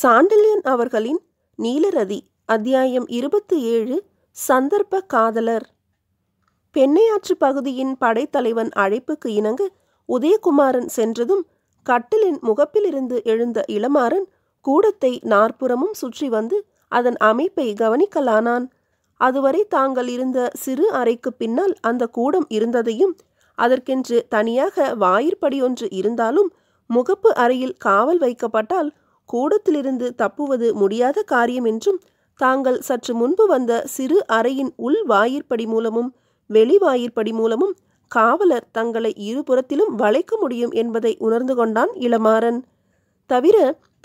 சாண்டில்யன் அவர்களின் நீலரதி அத்தியாயம் இருபத்தி ஏழு சந்தர்ப்ப காதலர் பெண்ணையாற்று பகுதியின் படைத்தலைவன் அழைப்புக்கு இணங்க உதயகுமாரன் சென்றதும் கட்டிலின் முகப்பிலிருந்து எழுந்த இளமாறன் கூடத்தை நாற்புறமும் சுற்றி வந்து அதன் அமைப்பை கவனிக்கலானான் அதுவரை தாங்கள் இருந்த சிறு அறைக்கு பின்னால் அந்த கூடம் இருந்ததையும் அதற்கென்று தனியாக வாயிற்படி ஒன்று இருந்தாலும் முகப்பு அறையில் காவல் வைக்கப்பட்டால் கூடத்திலிருந்து தப்புவது முடியாத காரியம் என்றும் தாங்கள் சற்று முன்பு வந்த சிறு அறையின் உள் வாயிற்படி மூலமும் வெளிவாயிற்படி மூலமும் காவலர் தங்களை இருபுறத்திலும் வளைக்க முடியும் என்பதை உணர்ந்து கொண்டான் இளமாறன் தவிர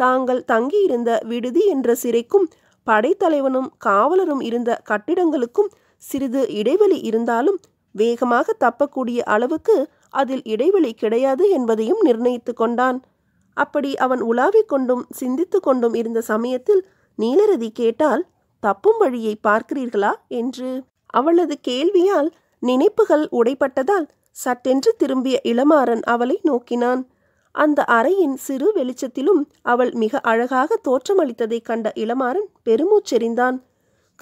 தாங்கள் தங்கியிருந்த விடுதி என்ற சிறைக்கும் படைத்தலைவனும் காவலரும் இருந்த கட்டிடங்களுக்கும் சிறிது இடைவெளி இருந்தாலும் வேகமாக தப்பக்கூடிய அளவுக்கு அதில் இடைவெளி கிடையாது என்பதையும் நிர்ணயித்து கொண்டான் அப்படி அவன் உலாவிக் கொண்டும் சிந்தித்து கொண்டும் இருந்த சமயத்தில் நீலரதி கேட்டால் தப்பும் வழியை பார்க்கிறீர்களா என்று அவளது கேள்வியால் நினைப்புகள் உடைப்பட்டதால் சட்டென்று திரும்பிய இளமாறன் அவளை நோக்கினான் அந்த அறையின் சிறு வெளிச்சத்திலும் அவள் மிக அழகாக தோற்றமளித்ததைக் கண்ட இளமாறன் பெருமூச்செறிந்தான்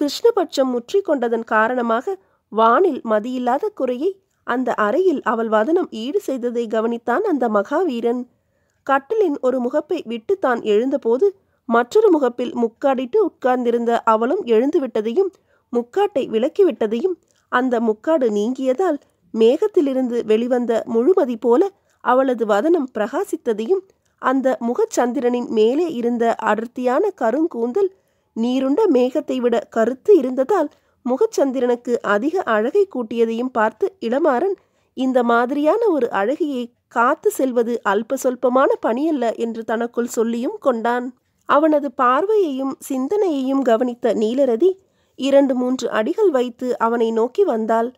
கிருஷ்ணபட்சம் முற்றி கொண்டதன் காரணமாக வானில் மதியில்லாத குறையை அந்த அறையில் அவள் வதனம் ஈடு செய்ததை கவனித்தான் அந்த மகாவீரன் கட்டிலின் ஒரு முகப்பை விட்டு தான் எழுந்தபோது மற்றொரு முகப்பில் முக்காடிட்டு உட்கார்ந்திருந்த அவளும் எழுந்துவிட்டதையும் முக்காட்டை விலக்கிவிட்டதையும் அந்த முக்காடு நீங்கியதால் மேகத்திலிருந்து வெளிவந்த முழுமதி போல அவளது வதனம் பிரகாசித்ததையும் அந்த முகச்சந்திரனின் மேலே இருந்த அடர்த்தியான கருங்கூந்தல் நீருண்ட மேகத்தை விட கருத்து இருந்ததால் முகச்சந்திரனுக்கு அதிக அழகை கூட்டியதையும் பார்த்து இளமாறன் இந்த மாதிரியான ஒரு அழகியை காத்து செல்வது அல்ப சொல்பமான பணியல்ல என்று தனக்குள் சொல்லியும் கொண்டான் அவனது பார்வையையும் சிந்தனையையும் கவனித்த நீலரதி இரண்டு மூன்று அடிகள் வைத்து அவனை நோக்கி வந்தாள்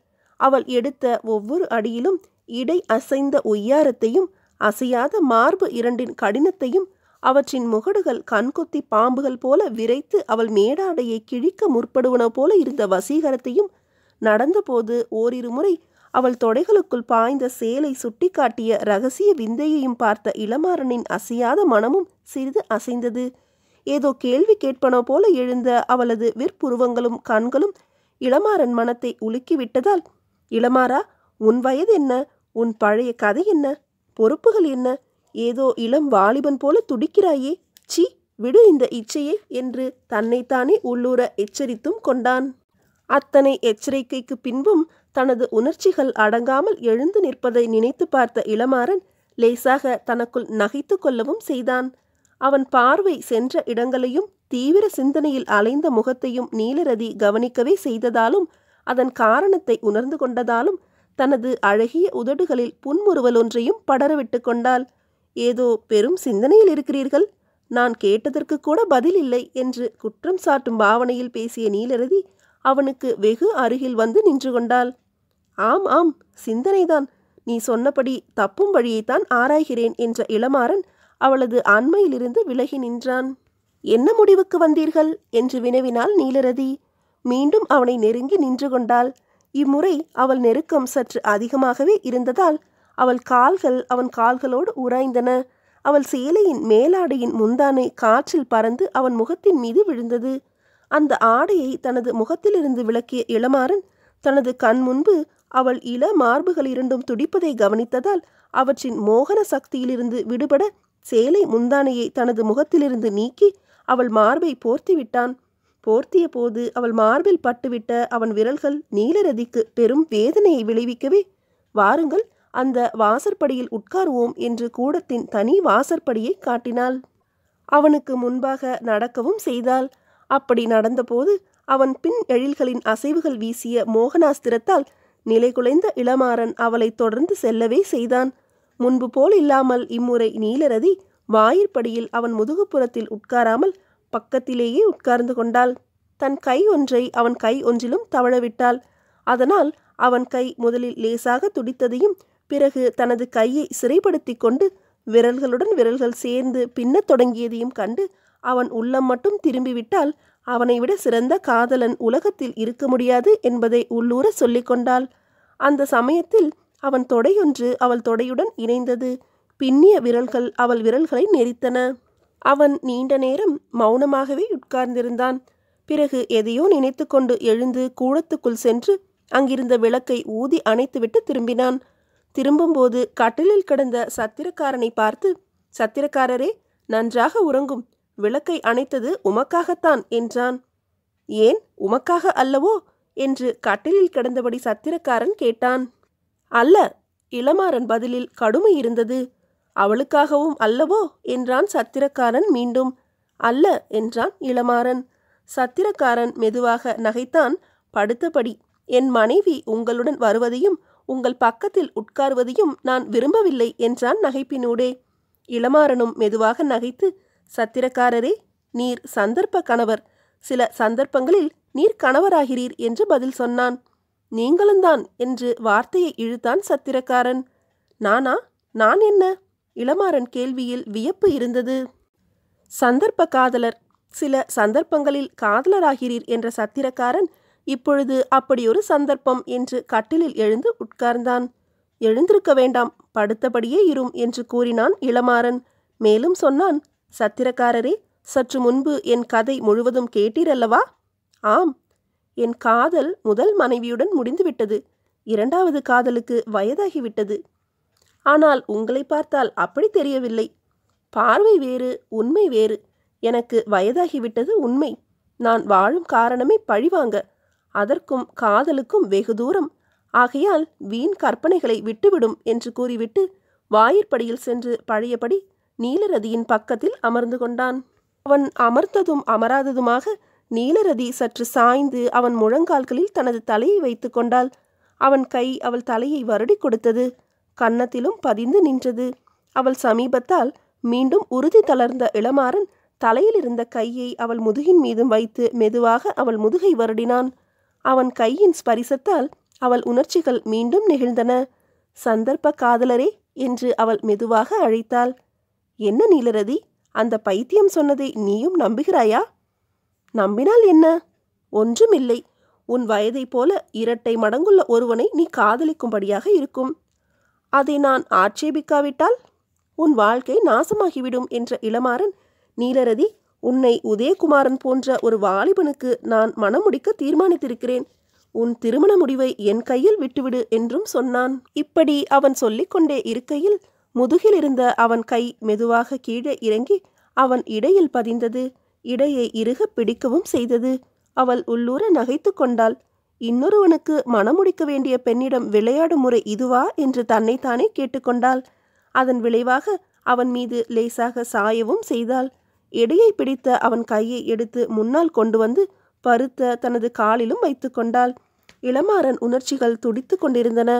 அவள் எடுத்த ஒவ்வொரு அடியிலும் இடை அசைந்த ஒய்யாரத்தையும் அசையாத மார்பு இரண்டின் கடினத்தையும் அவற்றின் முகடுகள் கண்கொத்தி பாம்புகள் போல விரைத்து அவள் மேடாடையை கிழிக்க முற்படுவன போல இருந்த வசீகரத்தையும் நடந்தபோது ஓரிரு முறை அவள் தொடைகளுக்குள் பாய்ந்த சேலை சுட்டிக்காட்டிய ரகசிய விந்தையையும் பார்த்த இளமாறனின் அசையாத மனமும் சிறிது அசைந்தது ஏதோ கேள்வி கேட்பனோ போல எழுந்த அவளது விற்புருவங்களும் கண்களும் இளமாறன் மனத்தை உலுக்கிவிட்டதால் இளமாறா உன் வயது என்ன உன் பழைய கதை என்ன பொறுப்புகள் என்ன ஏதோ இளம் வாலிபன் போல துடிக்கிறாயே சி விடு இந்த இச்சையே என்று தன்னைத்தானே உள்ளூர எச்சரித்தும் கொண்டான் அத்தனை எச்சரிக்கைக்கு பின்பும் தனது உணர்ச்சிகள் அடங்காமல் எழுந்து நிற்பதை நினைத்து பார்த்த இளமாறன் லேசாக தனக்குள் நகைத்து கொள்ளவும் செய்தான் அவன் பார்வை சென்ற இடங்களையும் தீவிர சிந்தனையில் அலைந்த முகத்தையும் நீலரதி கவனிக்கவே செய்ததாலும் அதன் காரணத்தை உணர்ந்து கொண்டதாலும் தனது அழகிய உதடுகளில் புன்முறுவலொன்றையும் படரவிட்டு கொண்டாள் ஏதோ பெரும் சிந்தனையில் இருக்கிறீர்கள் நான் கேட்டதற்கு கூட பதில் இல்லை என்று குற்றம் சாட்டும் பாவனையில் பேசிய நீலரதி அவனுக்கு வெகு அருகில் வந்து நின்று கொண்டாள் ஆம் ஆம் சிந்தனைதான் நீ சொன்னபடி தப்பும் வழியைத்தான் ஆராய்கிறேன் என்ற இளமாறன் அவளது அண்மையிலிருந்து விலகி நின்றான் என்ன முடிவுக்கு வந்தீர்கள் என்று வினவினாள் நீலரதி மீண்டும் அவனை நெருங்கி நின்று கொண்டாள் இம்முறை அவள் நெருக்கம் சற்று அதிகமாகவே இருந்ததால் அவள் கால்கள் அவன் கால்களோடு உராய்ந்தன அவள் சேலையின் மேலாடையின் முந்தானை காற்றில் பறந்து அவன் முகத்தின் மீது விழுந்தது அந்த ஆடையை தனது முகத்திலிருந்து விளக்கிய இளமாறன் தனது கண் முன்பு அவள் இள மார்புகள் இரண்டும் துடிப்பதை கவனித்ததால் அவற்றின் மோகன சக்தியிலிருந்து விடுபட சேலை முந்தானையை தனது முகத்திலிருந்து நீக்கி அவள் மார்பை போர்த்தி விட்டான் போர்த்திய போது அவள் மார்பில் பட்டுவிட்ட அவன் விரல்கள் நீலரதிக்கு பெரும் வேதனையை விளைவிக்கவே வாருங்கள் அந்த வாசற்படியில் உட்காருவோம் என்று கூடத்தின் தனி வாசற்படியை காட்டினாள் அவனுக்கு முன்பாக நடக்கவும் செய்தாள் அப்படி நடந்தபோது அவன் பின் எழில்களின் அசைவுகள் வீசிய மோகனாஸ்திரத்தால் நிலைகுலைந்த இளமாறன் அவளை தொடர்ந்து செல்லவே செய்தான் முன்பு போல் இல்லாமல் இம்முறை நீலரதி வாயிற்படியில் அவன் முதுகுப்புறத்தில் உட்காராமல் பக்கத்திலேயே உட்கார்ந்து கொண்டாள் தன் கை ஒன்றை அவன் கை ஒன்றிலும் தவழவிட்டாள் அதனால் அவன் கை முதலில் லேசாக துடித்ததையும் பிறகு தனது கையை சிறைப்படுத்தி கொண்டு விரல்களுடன் விரல்கள் சேர்ந்து பின்னத் தொடங்கியதையும் கண்டு அவன் உள்ளம் மட்டும் திரும்பிவிட்டால் அவனை விட சிறந்த காதலன் உலகத்தில் இருக்க முடியாது என்பதை உள்ளூர சொல்லிக்கொண்டாள் அந்த சமயத்தில் அவன் தொடையொன்று அவள் தொடையுடன் இணைந்தது பின்னிய விரல்கள் அவள் விரல்களை நெறித்தன அவன் நீண்ட நேரம் மௌனமாகவே உட்கார்ந்திருந்தான் பிறகு எதையோ நினைத்து கொண்டு எழுந்து கூடத்துக்குள் சென்று அங்கிருந்த விளக்கை ஊதி அணைத்துவிட்டு திரும்பினான் திரும்பும்போது கட்டிலில் கிடந்த சத்திரக்காரனை பார்த்து சத்திரக்காரரே நன்றாக உறங்கும் விளக்கை அணைத்தது உமக்காகத்தான் என்றான் ஏன் உமக்காக அல்லவோ என்று கட்டிலில் கிடந்தபடி சத்திரக்காரன் கேட்டான் அல்ல இளமாறன் பதிலில் கடுமை இருந்தது அவளுக்காகவும் அல்லவோ என்றான் சத்திரக்காரன் மீண்டும் அல்ல என்றான் இளமாறன் சத்திரக்காரன் மெதுவாக நகைத்தான் படுத்தபடி என் மனைவி உங்களுடன் வருவதையும் உங்கள் பக்கத்தில் உட்காருவதையும் நான் விரும்பவில்லை என்றான் நகைப்பினூடே இளமாறனும் மெதுவாக நகைத்து சத்திரக்காரரே நீர் சந்தர்ப்ப கணவர் சில சந்தர்ப்பங்களில் நீர் கணவராகிறீர் என்று பதில் சொன்னான் நீங்களும்தான் என்று வார்த்தையை இழுத்தான் சத்திரக்காரன் நானா நான் என்ன இளமாறன் கேள்வியில் வியப்பு இருந்தது சந்தர்ப்ப காதலர் சில சந்தர்ப்பங்களில் காதலராகிறீர் என்ற சத்திரக்காரன் இப்பொழுது அப்படியொரு சந்தர்ப்பம் என்று கட்டிலில் எழுந்து உட்கார்ந்தான் எழுந்திருக்க வேண்டாம் படுத்தபடியே இரும் என்று கூறினான் இளமாறன் மேலும் சொன்னான் சத்திரக்காரரே சற்று முன்பு என் கதை முழுவதும் கேட்டீரல்லவா ஆம் என் காதல் முதல் மனைவியுடன் முடிந்துவிட்டது இரண்டாவது காதலுக்கு வயதாகிவிட்டது ஆனால் உங்களை பார்த்தால் அப்படி தெரியவில்லை பார்வை வேறு உண்மை வேறு எனக்கு வயதாகிவிட்டது உண்மை நான் வாழும் காரணமே பழிவாங்க அதற்கும் காதலுக்கும் வெகு தூரம் ஆகையால் வீண் கற்பனைகளை விட்டுவிடும் என்று கூறிவிட்டு வாயிற்படியில் சென்று பழையபடி நீலரதியின் பக்கத்தில் அமர்ந்து கொண்டான் அவன் அமர்ந்ததும் அமராததுமாக நீலரதி சற்று சாய்ந்து அவன் முழங்கால்களில் தனது தலையை வைத்து கொண்டாள் அவன் கை அவள் தலையை வருடி கொடுத்தது கன்னத்திலும் பதிந்து நின்றது அவள் சமீபத்தால் மீண்டும் உறுதி தளர்ந்த இளமாறன் தலையில் இருந்த கையை அவள் முதுகின் மீதும் வைத்து மெதுவாக அவள் முதுகை வருடினான் அவன் கையின் ஸ்பரிசத்தால் அவள் உணர்ச்சிகள் மீண்டும் நெகிழ்ந்தன சந்தர்ப்ப காதலரே என்று அவள் மெதுவாக அழைத்தாள் என்ன நீலரதி அந்த பைத்தியம் சொன்னதை நீயும் நம்புகிறாயா நம்பினால் என்ன ஒன்றுமில்லை உன் வயதைப் போல இரட்டை மடங்குள்ள ஒருவனை நீ காதலிக்கும்படியாக இருக்கும் அதை நான் ஆட்சேபிக்காவிட்டால் உன் வாழ்க்கை நாசமாகிவிடும் என்ற இளமாறன் நீலரதி உன்னை உதயகுமாரன் போன்ற ஒரு வாலிபனுக்கு நான் மனம் முடிக்க தீர்மானித்திருக்கிறேன் உன் திருமண முடிவை என் கையில் விட்டுவிடு என்றும் சொன்னான் இப்படி அவன் சொல்லிக்கொண்டே இருக்கையில் முதுகில் இருந்த அவன் கை மெதுவாக கீழே இறங்கி அவன் இடையில் பதிந்தது இடையை இறுக பிடிக்கவும் செய்தது அவள் உள்ளூர நகைத்து கொண்டாள் இன்னொருவனுக்கு மனமுடிக்க வேண்டிய பெண்ணிடம் விளையாடும் முறை இதுவா என்று தன்னைத்தானே கேட்டுக்கொண்டாள் அதன் விளைவாக அவன் மீது லேசாக சாயவும் செய்தாள் இடையை பிடித்த அவன் கையை எடுத்து முன்னால் கொண்டு வந்து பருத்த தனது காலிலும் வைத்து கொண்டாள் இளமாறன் உணர்ச்சிகள் துடித்து கொண்டிருந்தன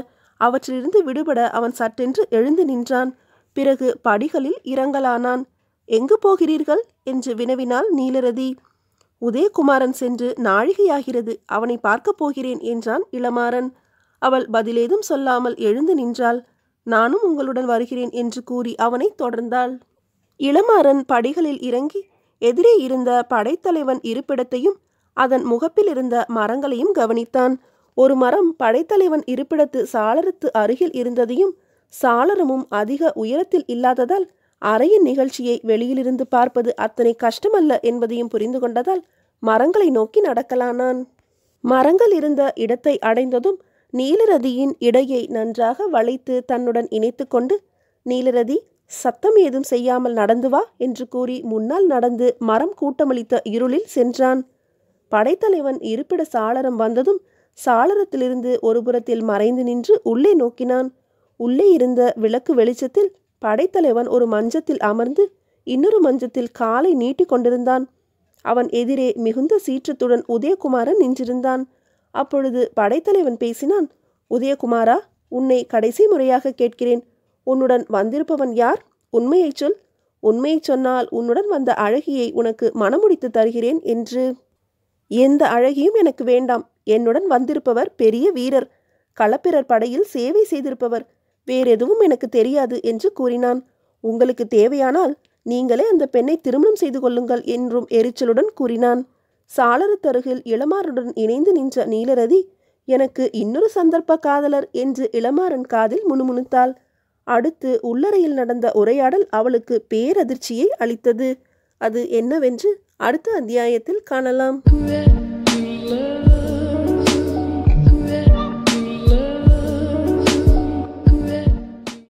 அவற்றிலிருந்து விடுபட அவன் சட்டென்று எழுந்து நின்றான் பிறகு படிகளில் இறங்கலானான் எங்கு போகிறீர்கள் என்று வினவினாள் நீலரதி உதயகுமாரன் சென்று நாழிகையாகிறது அவனை பார்க்கப் போகிறேன் என்றான் இளமாறன் அவள் பதிலேதும் சொல்லாமல் எழுந்து நின்றாள் நானும் உங்களுடன் வருகிறேன் என்று கூறி அவனை தொடர்ந்தாள் இளமாறன் படிகளில் இறங்கி எதிரே இருந்த படைத்தலைவன் இருப்பிடத்தையும் அதன் முகப்பில் இருந்த மரங்களையும் கவனித்தான் ஒரு மரம் படைத்தலைவன் இருப்பிடத்து சாளரத்து அருகில் இருந்ததையும் சாளரமும் அதிக உயரத்தில் இல்லாததால் அறையின் நிகழ்ச்சியை வெளியிலிருந்து பார்ப்பது அத்தனை கஷ்டமல்ல என்பதையும் புரிந்து கொண்டதால் மரங்களை நோக்கி நடக்கலானான் மரங்கள் இருந்த இடத்தை அடைந்ததும் நீலரதியின் இடையை நன்றாக வளைத்து தன்னுடன் இணைத்து கொண்டு நீலரதி சத்தம் ஏதும் செய்யாமல் நடந்து வா என்று கூறி முன்னால் நடந்து மரம் கூட்டமளித்த இருளில் சென்றான் படைத்தலைவன் இருப்பிட சாளரம் வந்ததும் சாளரத்திலிருந்து ஒரு புறத்தில் மறைந்து நின்று உள்ளே நோக்கினான் உள்ளே இருந்த விளக்கு வெளிச்சத்தில் படைத்தலைவன் ஒரு மஞ்சத்தில் அமர்ந்து இன்னொரு மஞ்சத்தில் காலை நீட்டி கொண்டிருந்தான் அவன் எதிரே மிகுந்த சீற்றத்துடன் உதயகுமாரன் நின்றிருந்தான் அப்பொழுது படைத்தலைவன் பேசினான் உதயகுமாரா உன்னை கடைசி முறையாக கேட்கிறேன் உன்னுடன் வந்திருப்பவன் யார் உண்மையைச் சொல் உண்மையைச் சொன்னால் உன்னுடன் வந்த அழகியை உனக்கு மனமுடித்து தருகிறேன் என்று எந்த அழகியும் எனக்கு வேண்டாம் என்னுடன் வந்திருப்பவர் பெரிய வீரர் களப்பிரர் படையில் சேவை செய்திருப்பவர் வேறெதுவும் எனக்கு தெரியாது என்று கூறினான் உங்களுக்கு தேவையானால் நீங்களே அந்த பெண்ணை திருமணம் செய்து கொள்ளுங்கள் என்றும் எரிச்சலுடன் கூறினான் சாளரத்தருகில் இளமாருடன் இணைந்து நின்ற நீலரதி எனக்கு இன்னொரு சந்தர்ப்ப காதலர் என்று இளமாறன் காதில் முணுமுணுத்தாள் அடுத்து உள்ளறையில் நடந்த உரையாடல் அவளுக்கு பேரதிர்ச்சியை அளித்தது அது என்னவென்று அடுத்த அத்தியாயத்தில் காணலாம்